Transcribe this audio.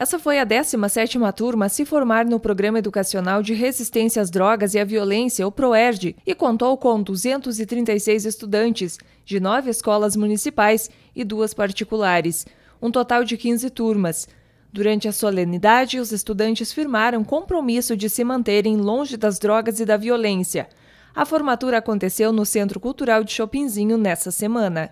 Essa foi a 17ª turma a se formar no Programa Educacional de Resistência às Drogas e à Violência, o PROERD, e contou com 236 estudantes, de nove escolas municipais e duas particulares, um total de 15 turmas. Durante a solenidade, os estudantes firmaram compromisso de se manterem longe das drogas e da violência. A formatura aconteceu no Centro Cultural de Chopinzinho nessa semana.